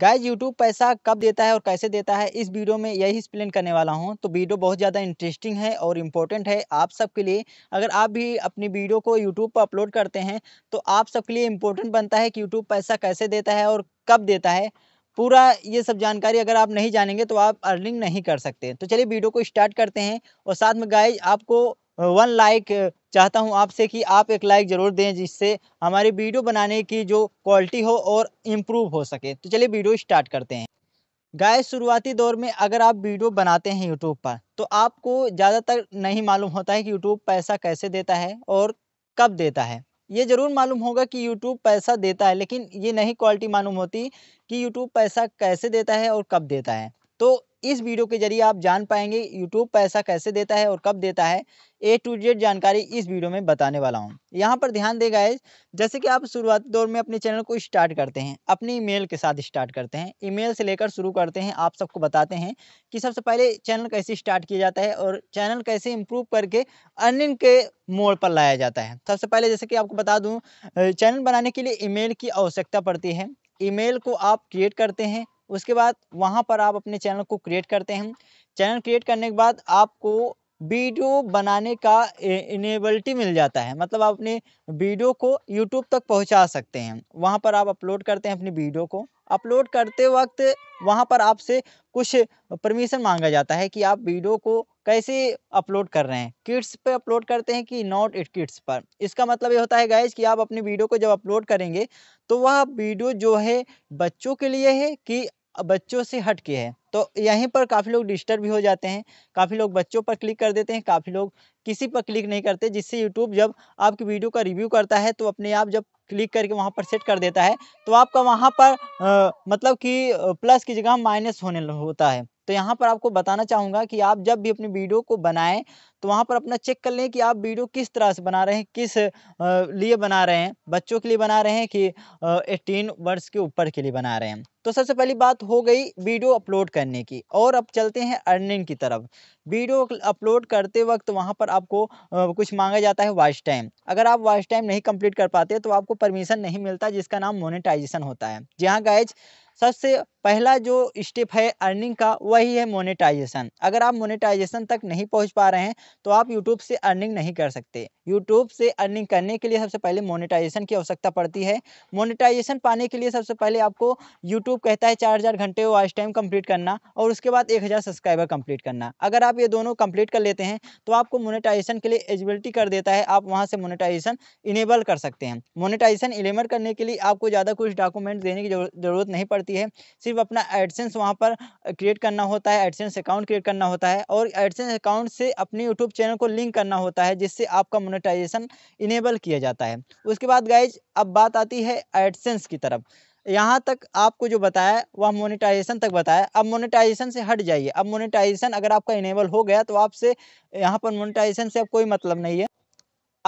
guys YouTube पैसा कब देता है और कैसे देता है इस वीडियो में यही एक्सप्लेन करने वाला हूं तो वीडियो बहुत ज़्यादा इंटरेस्टिंग है और इम्पोर्टेंट है आप सबके लिए अगर आप भी अपनी वीडियो को यूट्यूब पर अपलोड करते हैं तो आप सबके लिए इम्पोर्टेंट बनता है कि यूट्यूब पैसा कैसे देता है और कब देता है पूरा ये सब जानकारी अगर आप नहीं जानेंगे तो आप अर्निंग नहीं कर सकते तो चलिए वीडियो को स्टार्ट करते हैं और साथ में गाइज आपको वन लाइक uh, चाहता हूं आपसे कि आप एक लाइक ज़रूर दें जिससे हमारी वीडियो बनाने की जो क्वालिटी हो और इम्प्रूव हो सके तो चलिए वीडियो स्टार्ट करते हैं गाय शुरुआती दौर में अगर आप वीडियो बनाते हैं यूट्यूब पर तो आपको ज़्यादातर नहीं मालूम होता है कि यूट्यूब पैसा कैसे देता है और कब देता है ये ज़रूर मालूम होगा कि यूट्यूब पैसा देता है लेकिन ये नहीं क्वालिटी मालूम होती कि यूट्यूब पैसा कैसे देता है और कब देता है तो इस वीडियो के जरिए आप जान पाएंगे यूट्यूब पैसा कैसे देता है और कब देता है ए टू जेड जानकारी इस वीडियो में बताने वाला हूँ यहाँ पर ध्यान देगा जैसे कि आप शुरुआती दौर में अपने चैनल को स्टार्ट करते हैं अपनी ईमेल के साथ स्टार्ट करते हैं ईमेल से लेकर शुरू करते हैं आप सबको बताते हैं कि सबसे पहले चैनल कैसे स्टार्ट किया जाता है और चैनल कैसे इम्प्रूव करके अर्निंग के मोड़ पर लाया जाता है सबसे पहले जैसे कि आपको बता दूँ चैनल बनाने के लिए ई की आवश्यकता पड़ती है ईमेल को आप क्रिएट करते हैं उसके बाद वहाँ पर आप अपने चैनल को क्रिएट करते हैं चैनल क्रिएट करने के बाद आपको वीडियो बनाने का इनेबलिटी मिल जाता है मतलब आप अपने वीडियो को यूट्यूब तक पहुंचा सकते हैं वहां पर आप अपलोड करते हैं अपनी वीडियो को अपलोड करते वक्त वहां पर आपसे कुछ परमिशन मांगा जाता है कि आप वीडियो को कैसे अपलोड कर रहे हैं किड्स पे अपलोड करते हैं कि नॉट इट किड्स पर इसका मतलब ये होता है गाइज कि आप अपनी वीडियो को जब अपलोड करेंगे तो वह वीडियो जो है बच्चों के लिए है कि बच्चों से हट के है तो यहीं पर काफ़ी लोग डिस्टर्ब भी हो जाते हैं काफ़ी लोग बच्चों पर क्लिक कर देते हैं काफ़ी लोग किसी पर क्लिक नहीं करते जिससे यूट्यूब जब आपकी वीडियो का रिव्यू करता है तो अपने आप जब क्लिक करके वहाँ पर सेट कर देता है तो आपका वहाँ पर आ, मतलब कि प्लस की जगह माइनस होने होता है तो यहाँ पर आपको बताना चाहूँगा कि आप जब भी अपनी वीडियो को बनाएं तो वहाँ पर अपना चेक कर लें कि आप वीडियो किस तरह से बना रहे हैं किस लिए बना रहे हैं बच्चों के लिए बना रहे हैं कि एटीन वर्ष के ऊपर के लिए बना रहे हैं तो सबसे पहली बात हो गई वीडियो अपलोड करने की और अब चलते हैं अर्निंग की तरफ वीडियो अपलोड करते वक्त वहाँ पर आपको कुछ मांगा जाता है वॉच टाइम अगर आप वॉच टाइम नहीं कंप्लीट कर पाते तो आपको परमिशन नहीं मिलता जिसका नाम मोनेटाइजेशन होता है जी हाँ गाइज सबसे पहला जो स्टेप है अर्निंग का वही है मोनेटाइजेशन अगर आप मोनेटाइजेशन तक नहीं पहुंच पा रहे हैं तो आप यूट्यूब से अर्निंग नहीं कर सकते यूट्यूब से अर्निंग करने के लिए सबसे पहले मोनेटाइजेशन की आवश्यकता पड़ती है मोनेटाइजेशन पाने के लिए सबसे पहले आपको यूट्यूब कहता है चार हज़ार घंटे वॉच टाइम कंप्लीट करना और उसके बाद एक हज़ार सब्सक्राइबर कंप्लीट करना अगर आप ये दोनों कम्प्लीट कर लेते हैं तो आपको मोनिटाइजेशन के लिए एलिजिबिलिटी कर देता है आप वहाँ से मोनिटाइजेशन इनेबल कर सकते हैं मोनिटाइजेशन इलेमर करने के लिए आपको ज़्यादा कुछ डॉक्यूमेंट देने की जरूरत नहीं पड़ती है सिर्फ अपना एडसेंस वहाँ पर क्रिएट करना होता है एडसेंस अकाउंट क्रिएट करना होता है और एडसेंस अकाउंट से अपने यूट्यूब चैनल को लिंक करना होता है जिससे आपका मोनेटाइजेशन इनेबल किया जाता है उसके बाद गाइज अब बात आती है एडसेंस की तरफ यहाँ तक आपको जो बताया वह मोनेटाइजेशन तक बताया अब मोनेटाइजेशन से हट जाइए अब मोनेटाइजेशन अगर आपका इनेबल हो गया तो आपसे यहाँ पर मोनेटाइजेशन से अब कोई मतलब नहीं है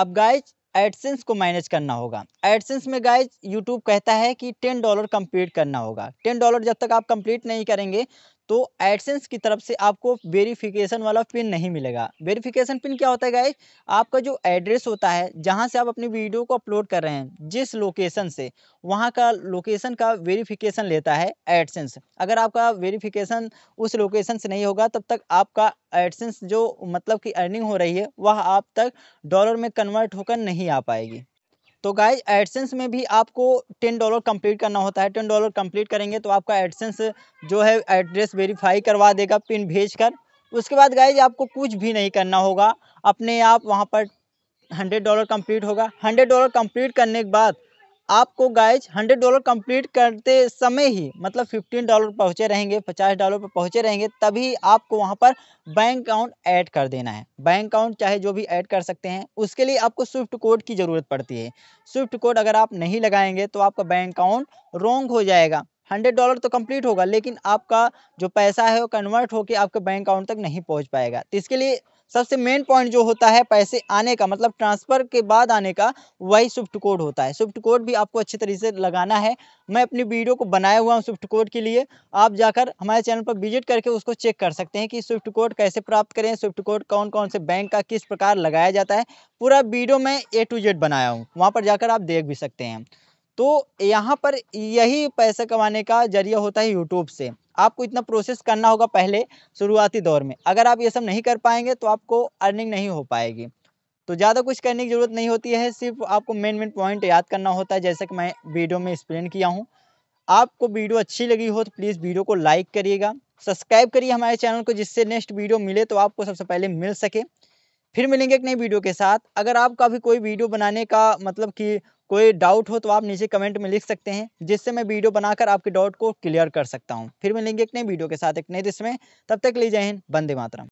अब गाइज एडसेंस को मैनेज करना होगा एडसेंस में गाइज यूट्यूब कहता है कि टेन डॉलर कंप्लीट करना होगा टेन डॉलर जब तक आप कंप्लीट नहीं करेंगे तो एडसेंस की तरफ से आपको वेरिफिकेशन वाला पिन नहीं मिलेगा वेरिफिकेशन पिन क्या होता है गाइज आपका जो एड्रेस होता है जहाँ से आप अपनी वीडियो को अपलोड कर रहे हैं जिस लोकेशन से वहाँ का लोकेशन का वेरिफिकेशन लेता है एडसेंस अगर आपका वेरिफिकेशन उस लोकेशन से नहीं होगा तब तक आपका एडसेंस जो मतलब कि अर्निंग हो रही है वह आप तक डॉलर में कन्वर्ट होकर नहीं आ पाएगी तो गाइज एडसेंस में भी आपको टेन डॉलर कंप्लीट करना होता है टेन डॉलर कंप्लीट करेंगे तो आपका एडसेंस जो है एड्रेस वेरीफाई करवा देगा पिन भेज कर उसके बाद गाइज आपको कुछ भी नहीं करना होगा अपने आप वहाँ पर हंड्रेड डॉलर कंप्लीट होगा हंड्रेड डॉलर कंप्लीट करने के बाद आपको गाइज हंड्रेड डॉलर कंप्लीट करते समय ही मतलब फिफ्टीन डॉलर पहुँचे रहेंगे पचास डॉलर पर पहुँचे रहेंगे तभी आपको वहाँ पर बैंक अकाउंट ऐड कर देना है बैंक अकाउंट चाहे जो भी ऐड कर सकते हैं उसके लिए आपको स्विफ्ट कोड की ज़रूरत पड़ती है स्विफ्ट कोड अगर आप नहीं लगाएंगे तो आपका बैंक अकाउंट रोंग हो जाएगा हंड्रेड डॉलर तो कंप्लीट होगा लेकिन आपका जो पैसा है वो कन्वर्ट होकर आपके बैंक अकाउंट तक नहीं पहुंच पाएगा तो इसके लिए सबसे मेन पॉइंट जो होता है पैसे आने का मतलब ट्रांसफ़र के बाद आने का वही स्विफ्ट कोड होता है स्विफ्ट कोड भी आपको अच्छे तरीके से लगाना है मैं अपनी वीडियो को बनाया हुआ हूँ स्विफ्ट कोड के लिए आप जाकर हमारे चैनल पर विजिट करके उसको चेक कर सकते हैं कि स्विफ्ट कोड कैसे प्राप्त करें स्विफ्ट कोड कौन कौन से बैंक का किस प्रकार लगाया जाता है पूरा वीडियो मैं ए टू जेड बनाया हूँ वहाँ पर जाकर आप देख भी सकते हैं तो यहाँ पर यही पैसा कमाने का ज़रिया होता है यूट्यूब से आपको इतना प्रोसेस करना होगा पहले शुरुआती दौर में अगर आप ये सब नहीं कर पाएंगे तो आपको अर्निंग नहीं हो पाएगी तो ज़्यादा कुछ करने की ज़रूरत नहीं होती है सिर्फ आपको मेन मेन पॉइंट याद करना होता है जैसा कि मैं वीडियो में एक्सप्लेन किया हूँ आपको वीडियो अच्छी लगी हो तो प्लीज़ वीडियो को लाइक करिएगा सब्सक्राइब करिए हमारे चैनल को जिससे नेक्स्ट वीडियो मिले तो आपको सबसे पहले मिल सके फिर मिलेंगे एक नई वीडियो के साथ अगर आपका भी कोई वीडियो बनाने का मतलब कि कोई डाउट हो तो आप नीचे कमेंट में लिख सकते हैं जिससे मैं वीडियो बनाकर आपके डाउट को क्लियर कर सकता हूँ फिर मिलेंगे एक नई वीडियो के साथ एक नई जिसमें तब तक ली जय हिंद बंदे मातरम